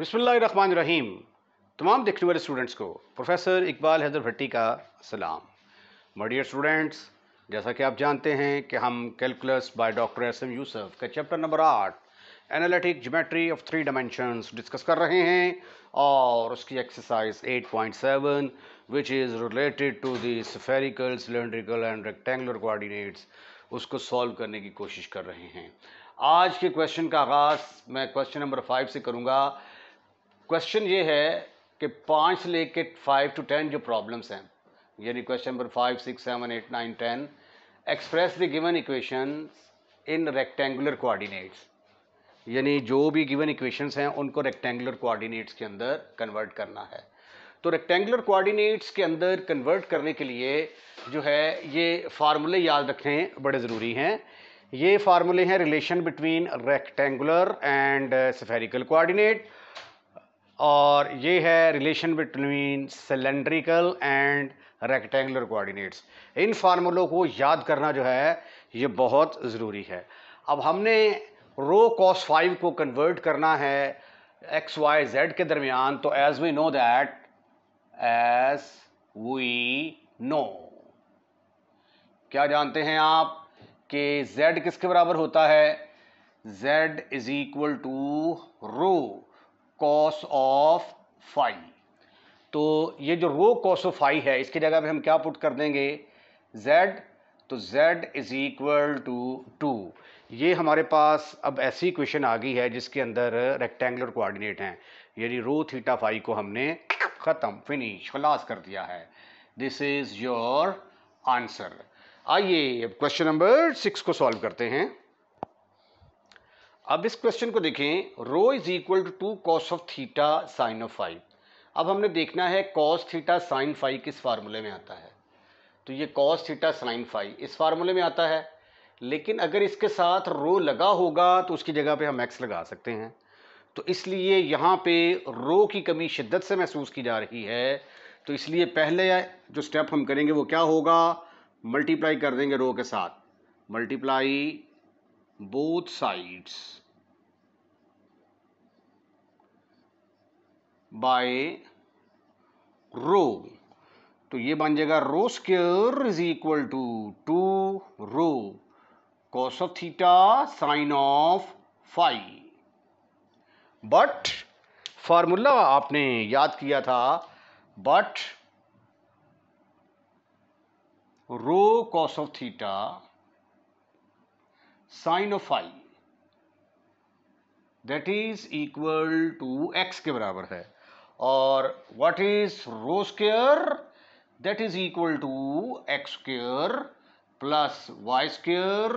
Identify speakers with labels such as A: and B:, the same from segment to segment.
A: Run रहीम तमाम देखने वाले स्टूडेंट्स को प्रोफेसर इकबाल हैदर भट्टी का सलाम मडियर स्टूडेंट्स जैसा कि आप जानते हैं कि हम calculus by doctor S M Yusuf का चैप्टर नंबर आठ analytic geometry of three dimensions discuss कर रहे हैं और उसकी exercise 8.7 which is related to the cylindrical and rectangular coordinates उसको सॉल्व करने की कोशिश कर रहे हैं आज के क्वेश्चन का आगाज़ मैं क्वेश्चन नंबर फाइव से करूँगा क्वेश्चन ये है कि पाँच से लेके फाइव टू टेन जो प्रॉब्लम्स हैं यानी question number five six seven eight nine ten express the given equation in rectangular coordinates यानी जो भी गिवन इक्वेशंस हैं उनको रेक्टेंगुलर कोऑर्डिनेट्स के अंदर कन्वर्ट करना है तो रेक्टेंगुलर कोऑर्डिनेट्स के अंदर कन्वर्ट करने के लिए जो है ये फार्मूले याद रखने बड़े ज़रूरी हैं ये फार्मूले हैं relation between rectangular and spherical coordinate और ये है relation between cylindrical and rectangular coordinates इन फार्मूलों को याद करना जो है ये बहुत ज़रूरी है अब हमने रो कॉस फाइव को कन्वर्ट करना है एक्स वाई जेड के दरमियान तो as we know that as we know क्या जानते हैं आप कि जेड किसके बराबर होता है Z is equal to rho cos of phi तो ये जो रो कॉस ऑफ फाई है इसकी जगह पे हम क्या पुट कर देंगे z तो z is equal to two ये हमारे पास अब ऐसी क्वेश्चन आ गई है जिसके अंदर रेक्टेंगुलर कोऑर्डिनेट हैं यानी रो थीटा फाई को हमने ख़त्म फिनिश खलास कर दिया है दिस इज़ योर आंसर आइए अब क्वेश्चन नंबर सिक्स को सॉल्व करते हैं अब इस क्वेश्चन को देखें rho is equal to two cos of theta sine of phi अब हमने देखना है कॉस थीटा साइन फाइव किस फार्मूले में आता है तो ये कॉस थीटा साइन फाइव इस फार्मूले में आता है लेकिन अगर इसके साथ रो लगा होगा तो उसकी जगह पे हम एक्स लगा सकते हैं तो इसलिए यहाँ पे रो की कमी शिद्दत से महसूस की जा रही है तो इसलिए पहले जो स्टेप हम करेंगे वो क्या होगा मल्टीप्लाई कर देंगे रो के साथ multiply both sides by rho तो ये बन जाएगा rho square is equal to two rho cos of theta sine of phi but formula आपने याद किया था but rho cos of theta sine of phi that is equal to X के बराबर है और what is rho square that is equal to x square plus Y square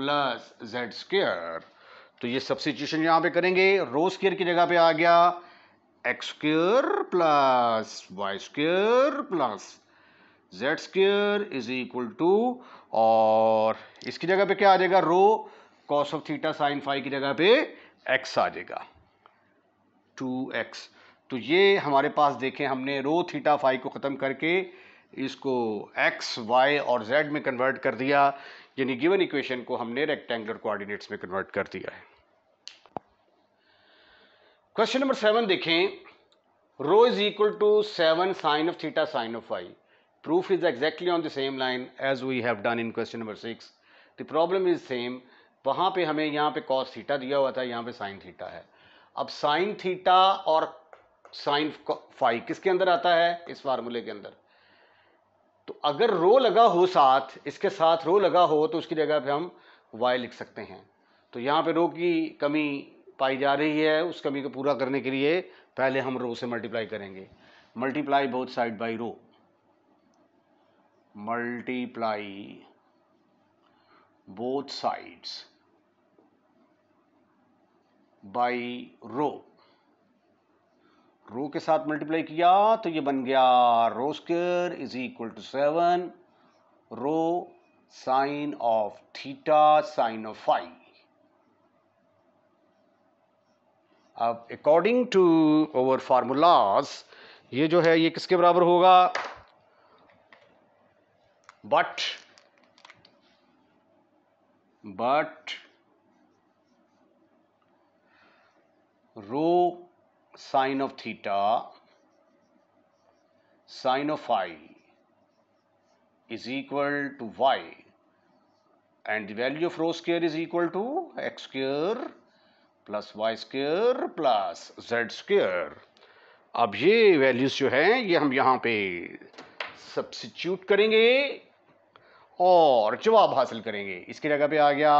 A: plus Z square तो ये सब्सिट्यूशन यहां पे करेंगे रो स्केयर की जगह पे आ गया X square plus Y square plus Z square is equal to और इसकी जगह पे क्या आ जाएगा rho cos of theta sine phi की जगह पे एक्स आ जाएगा टू एक्स तो ये हमारे पास देखें हमने रो थीटा फाइव को ख़त्म करके इसको एक्स वाई और जेड में कन्वर्ट कर दिया यानी गिवन इक्वेशन को हमने रेक्टेंगुलर कोऑर्डिनेट्स में कन्वर्ट कर दिया है क्वेश्चन नंबर सेवन देखें rho is equal to seven sine of theta sine of phi Proof is exactly on the same line as we have done in question number six. The problem is same. वहाँ पे हमें यहाँ पे cos theta दिया हुआ था यहाँ पे sin थीटा है अब sin थीटा और sin फाइव किसके अंदर आता है इस फार्मूले के अंदर तो अगर रो लगा हो साथ इसके साथ रो लगा हो तो उसकी जगह पे हम y लिख सकते हैं तो यहाँ पे रो की कमी पाई जा रही है उस कमी को पूरा करने के लिए पहले हम रो से मल्टीप्लाई करेंगे multiply both side by rho multiply both sides by rho rho के साथ मल्टीप्लाई किया तो ये बन गया rho square is equal to seven rho sine of theta sine of phi अब अकॉर्डिंग टू ओवर फार्मूलाज ये जो है ये किसके बराबर होगा but but rho sine of theta sine of phi is equal to y and the value of rho square is equal to x square plus Y square plus Z square अब ये values जो हैं ये हम यहाँ पे substitute करेंगे और जवाब हासिल करेंगे इसकी जगह पे आ गया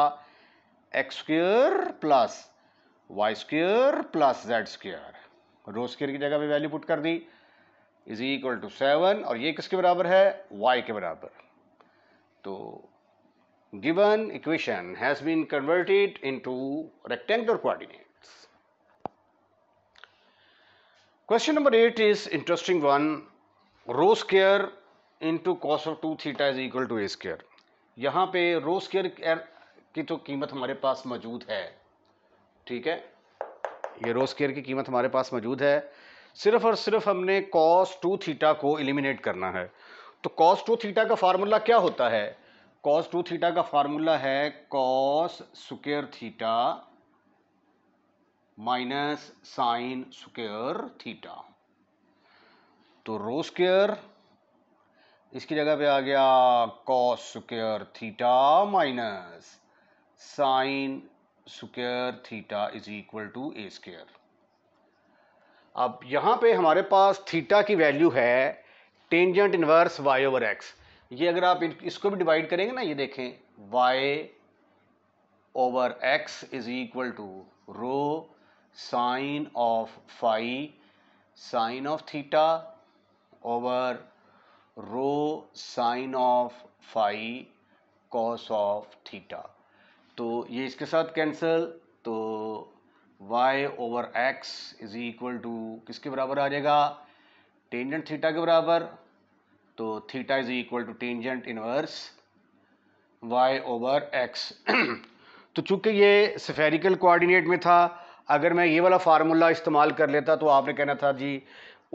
A: x square plus Y square plus Z square rho square की जगह पे वैल्यू पुट कर दी इज इक्वल टू सेवन और ये किसके बराबर है वाई के बराबर तो given equation has been converted into rectangular coordinates question number eight is interesting one rho square into cos of two theta is equal to a square यहाँ पे रो स्केयर की तो कीमत हमारे पास मौजूद है ठीक है ये रो स्केयर की कीमत हमारे पास मौजूद है सिर्फ और सिर्फ हमने कॉस टू थीटा को एलिमिनेट करना है तो कॉस टू थीटा का फार्मूला क्या होता है कॉस टू थीटा का फार्मूला है cos square theta minus sine square theta तो रो स्केयर इसकी जगह पे आ गया cos square theta minus sine square theta is equal to a square अब यहाँ पे हमारे पास थीटा की वैल्यू है tangent inverse y over x ये अगर आप इसको भी डिवाइड करेंगे ना ये देखें y over x is equal to rho sine of phi sine of theta over rho sine of phi cos of theta तो ये इसके साथ कैंसल तो y over x is equal to किसके बराबर आ जाएगा टेंजेंट थीटा के बराबर तो theta is equal to tangent inverse y over x तो चूंकि ये सफेरिकल कोऑर्डिनेट में था अगर मैं ये वाला फार्मूला इस्तेमाल कर लेता तो आपने कहना था जी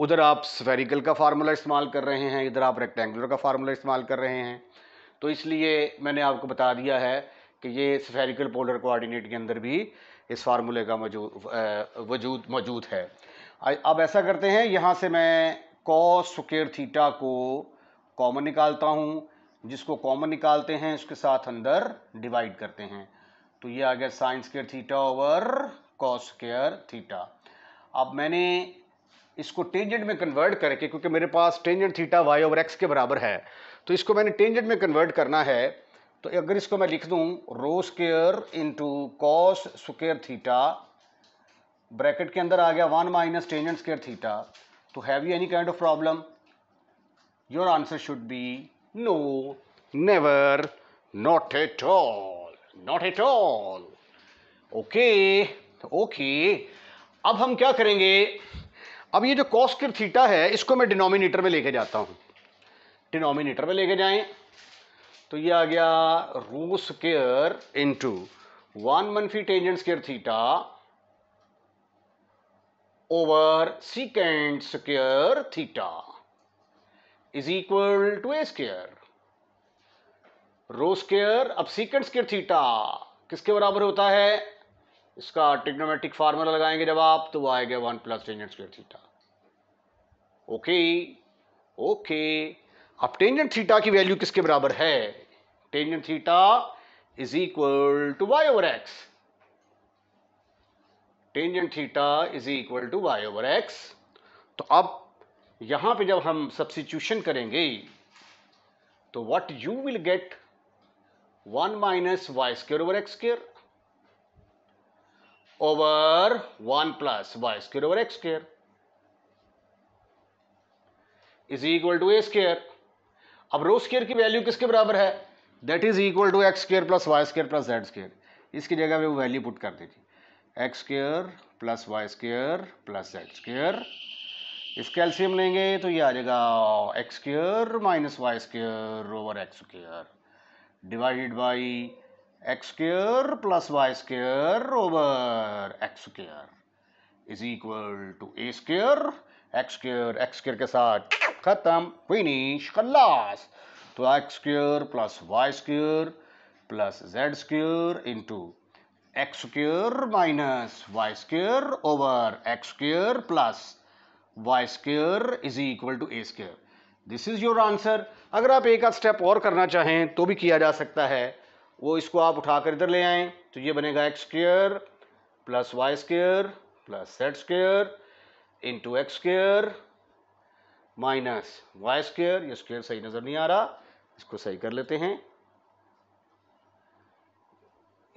A: उधर आप स्फेरिकल का फार्मूला इस्तेमाल कर रहे हैं इधर आप रेक्टेंगुलर का फार्मूला इस्तेमाल कर रहे हैं तो इसलिए मैंने आपको बता दिया है कि ये स्फेरिकल पोलर कोऑर्डिनेट के अंदर भी इस फार्मूले का मौजूद वजूद मौजूद है अब ऐसा करते हैं यहाँ से मैं कॉस स्केर थीटा को कॉमन निकालता हूँ जिसको कॉमन निकालते हैं उसके साथ अंदर डिवाइड करते हैं तो ये आ गया sine square theta over cos square theta अब मैंने इसको टेंजेंट में कन्वर्ट करके क्योंकि मेरे पास tangent theta y over x के बराबर है तो इसको मैंने टेंजेंट में कन्वर्ट करना है तो अगर इसको मैं लिख दूँ rho square into cos square theta bracket के अंदर आ गया one minus tangent square theta तो have you any kind of problem your answer should be no never not at all not at all okay okay अब हम क्या करेंगे अब ये जो कॉस्कर थीटा है इसको मैं डिनोमिनेटर में लेके जाता हूँ डिनोमिनेटर में लेके जाएं तो ये आ गया रू स्केयर इंटू वन मनफी tangent square theta over secant square theta is equal to a square rho square अब सीकेंड स्केयर थीटा किसके बराबर होता है इसका ट्रिग्नोमेट्रिक फार्मूला लगाएंगे जब आप तो वो आएगा one plus tangent square theta okay okay अब टेंजेंट थीटा की वैल्यू किसके बराबर है tangent theta is equal to y over x tangent theta is equal to y over x तो अब यहां पे जब हम सब्सिट्यूशन करेंगे तो what you will get one minus y square over x square over one plus Y square over x square is equal to a square अब रो square की वैल्यू किसके बराबर है that is equal to x square plus Y square plus Z square इसकी जगह में वो value put कर दीजिए x square plus Y square plus Z square इस कैल्शियम लेंगे तो ये आ जाएगा x square minus y square over x square divided by x square plus Y square over x square is equal to a square x square x square के साथ ख़त्म फिनिश खल्लास तो x square plus Y square plus Z square into x square minus y square over x square plus Y square is equal to a square this is your answer अगर आप एक आध step और करना चाहें तो भी किया जा सकता है वो इसको आप उठाकर इधर ले आएँ तो ये बनेगा x square plus Y square plus Z square into x square minus y square ये स्क्वेयर सही नज़र नहीं आ रहा इसको सही कर लेते हैं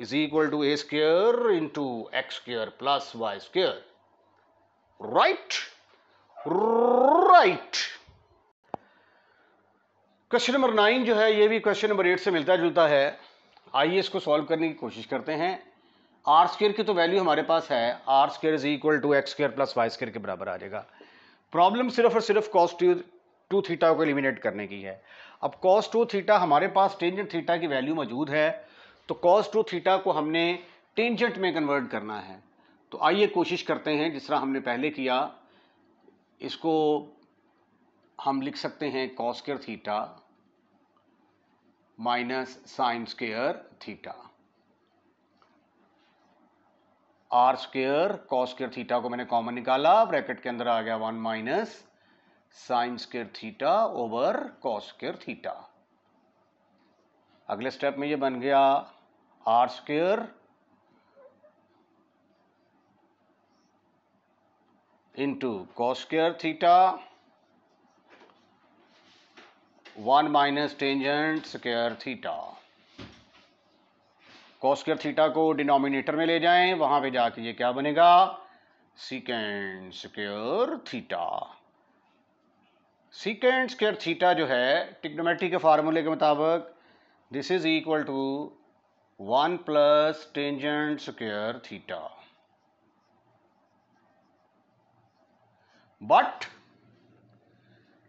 A: is equal to a square into x square plus y square right right question number nine जो है ये भी क्वेश्चन नंबर एट से मिलता जुलता है आइए इसको सॉल्व करने की कोशिश करते हैं आर स्क्र की तो वैल्यू हमारे पास है r square is equal to x square plus Y square के बराबर आ जाएगा प्रॉब्लम सिर्फ और सिर्फ कॉस्ट टू थीटा को एलिमिनेट करने की है अब कॉस टू थीटा हमारे पास टेंजेंट थीटा की वैल्यू मौजूद है तो कॉस टू थीटा को हमने टेंजेंट में कन्वर्ट करना है तो आइए कोशिश करते हैं जिस तरह हमने पहले किया इसको हम लिख सकते हैं cos square theta minus sines theta r square cos square theta को मैंने कॉमन निकाला ब्रैकेट के अंदर आ गया one minus sine square theta over cos square theta अगले स्टेप में ये बन गया r square into cos square theta one minus tangent square theta cos square theta को डिनोमिनेटर में ले जाएं वहां पे जाके ये क्या बनेगा secant square theta secant square theta जो है टिक्नोमेट्री के फार्मूले के मुताबिक this is equal to one plus tangent square theta but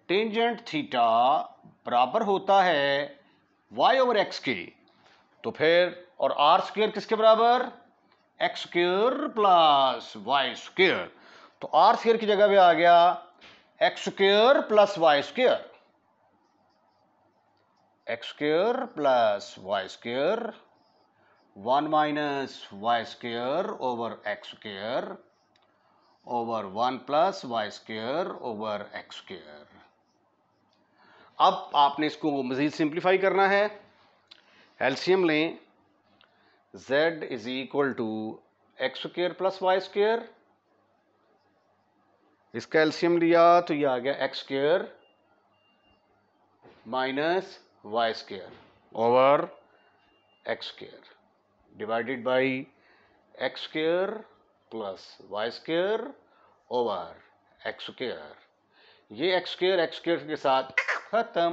A: tangent theta बराबर होता है वाई ओवर एक्स के तो फिर और आर स्क्र किसके बराबर x square plus Y square तो आर स्क्र की जगह पे आ गया x square plus Y square x square plus Y square one minus y square over x square over one plus Y square over x square अब आपने इसको मजीद simplify करना है एल्शियम लें z is equal to x square plus Y square इसका LCM लिया तो ये आ गया x square minus y square over x square divided by x square plus Y square over x square ये एक्स स्क्र एक्स स्क्र के साथ ख़त्म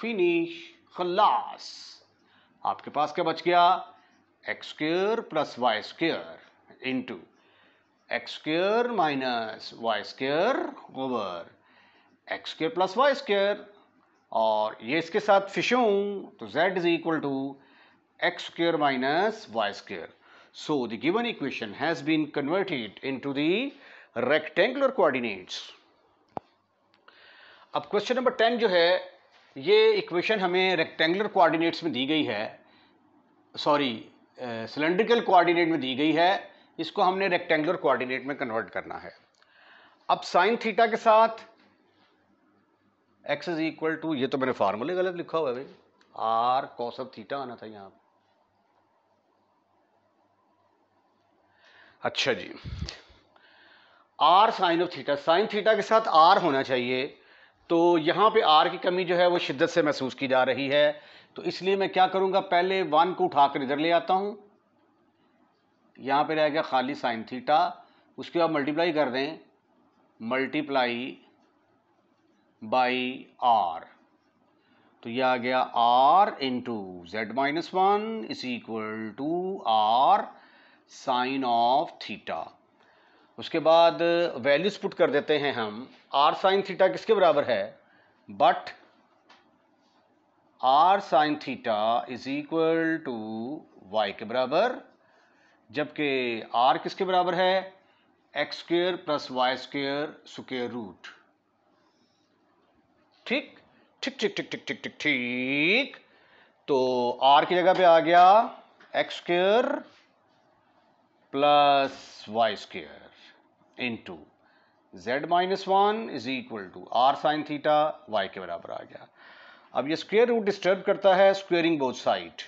A: फिनिश खलास आपके पास क्या बच गया x square plus Y square into x square minus y square over x square plus Y square और ये इसके साथ फिश तो z is equal to x square minus y square So the given equation has been converted into the rectangular coordinates. अब question number ten जो है ये इक्वेशन हमें रेक्टेंगुलर कोऑर्डिनेट्स में दी गई है सॉरी सिलेंड्रिकल कोऑर्डिनेट में दी गई है इसको हमने रेक्टेंगुलर कोऑर्डिनेट में कन्वर्ट करना है अब साइन थीटा के साथ एक्स इज इक्वल टू ये तो मैंने फार्मूले गलत लिखा हुआ है भाई आर ऑफ थीटा आना था यहाँ अच्छा जी r sine of theta sine theta के साथ आर होना चाहिए तो यहाँ पे आर की कमी जो है वो शिद्दत से महसूस की जा रही है तो इसलिए मैं क्या करूँगा पहले वन को उठाकर इधर ले आता हूँ यहाँ पे रह गया खाली साइन थीटा उसके बाद मल्टीप्लाई कर दें मल्टीप्लाई बाई आर तो ये आ गया r into z minus one is equal to r sine of theta उसके बाद वैल्यूज़ पुट कर देते हैं हम आर साइन थीटा किसके बराबर है but r sine theta is equal to y के बराबर जबकि आर किसके बराबर है x square plus Y square square root ठीक ठीक ठीक ठीक ठीक ठीक ठीक ठीक तो आर की जगह पे आ गया x square plus Y square into z minus one is equal to r sine theta y के बराबर आ गया अब ये स्क्वेयर रूट डिस्टर्ब करता है squaring both side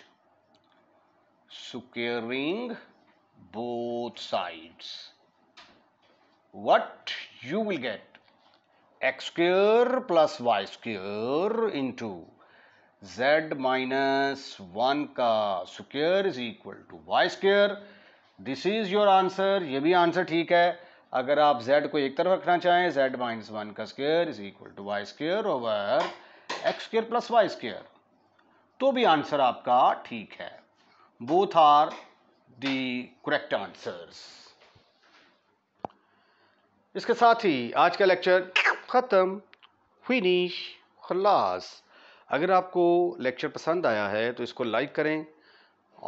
A: squaring both sides what you will get x square plus Y square into z minus one का square is equal to y square this is your answer ये भी answer ठीक है अगर आप Z को एक तरफ रखना चाहें जेड माइनस वन का square is equal to y square over x square plus Y square तो भी आंसर आपका ठीक है both are the correct answers इसके साथ ही आज का लेक्चर ख़त्म फिनिश खलास अगर आपको लेक्चर पसंद आया है तो इसको लाइक करें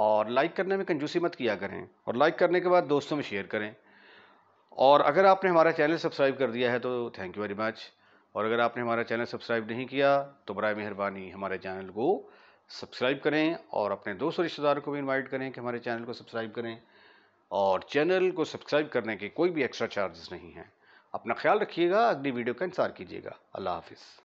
A: और लाइक करने में कंजूसी मत किया करें और लाइक करने के बाद दोस्तों में शेयर करें और अगर आपने हमारा चैनल सब्सक्राइब कर दिया है तो थैंक यू वेरी मच और अगर आपने हमारा चैनल सब्सक्राइब नहीं किया तो बर मेहरबानी हमारे चैनल को सब्सक्राइब करें और अपने दोस्तों रिश्तेदारों को भी इनवाइट करें कि हमारे चैनल को सब्सक्राइब करें और चैनल को सब्सक्राइब करने के कोई भी एक्स्ट्रा चार्जेस नहीं हैं अपना ख्याल रखिएगा अगली वीडियो का इंतज़ार कीजिएगा अल्लाह हाफिज़